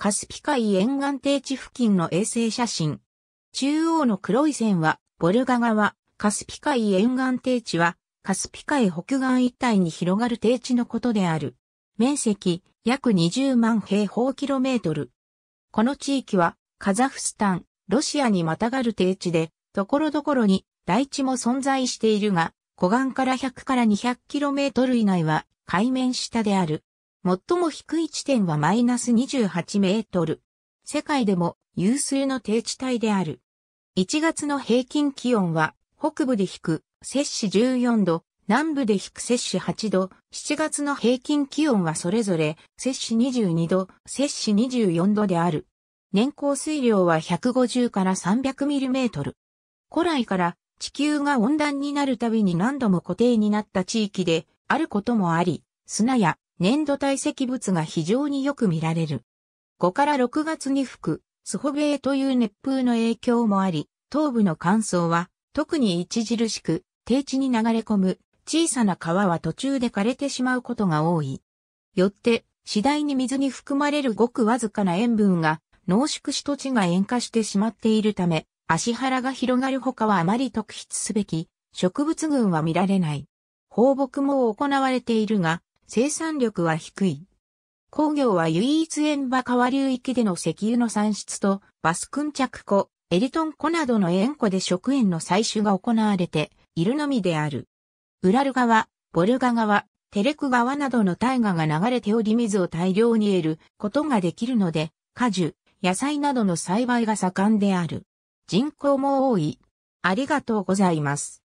カスピ海沿岸低地付近の衛星写真。中央の黒い線は、ボルガ川、カスピ海沿岸低地は、カスピ海北岸一帯に広がる低地のことである。面積、約20万平方キロメートル。この地域は、カザフスタン、ロシアにまたがる低地で、ところどころに大地も存在しているが、湖岸から100から200キロメートル以内は海面下である。最も低い地点はマイナス28メートル。世界でも有数の低地帯である。1月の平均気温は、北部で低、摂氏14度、南部で低摂氏8度、7月の平均気温はそれぞれ、摂氏22度、摂氏24度である。年降水量は150から3 0 0トル。古来から地球が温暖になるたびに何度も固定になった地域であることもあり、砂や粘土堆積物が非常によく見られる。5から6月に吹く、スホベーという熱風の影響もあり、東部の乾燥は特に著しく、低地に流れ込む小さな川は途中で枯れてしまうことが多い。よって、次第に水に含まれるごくわずかな塩分が濃縮し土地が塩化してしまっているため、足原が広がるほかはあまり特筆すべき植物群は見られない。放牧も行われているが、生産力は低い。工業は唯一塩場川流域での石油の産出と、バスクン着湖、エリトン湖などの塩湖で食塩の採取が行われているのみである。ウラル川、ボルガ川、テレク川などの大河が流れており水を大量に得ることができるので、果樹、野菜などの栽培が盛んである。人口も多い。ありがとうございます。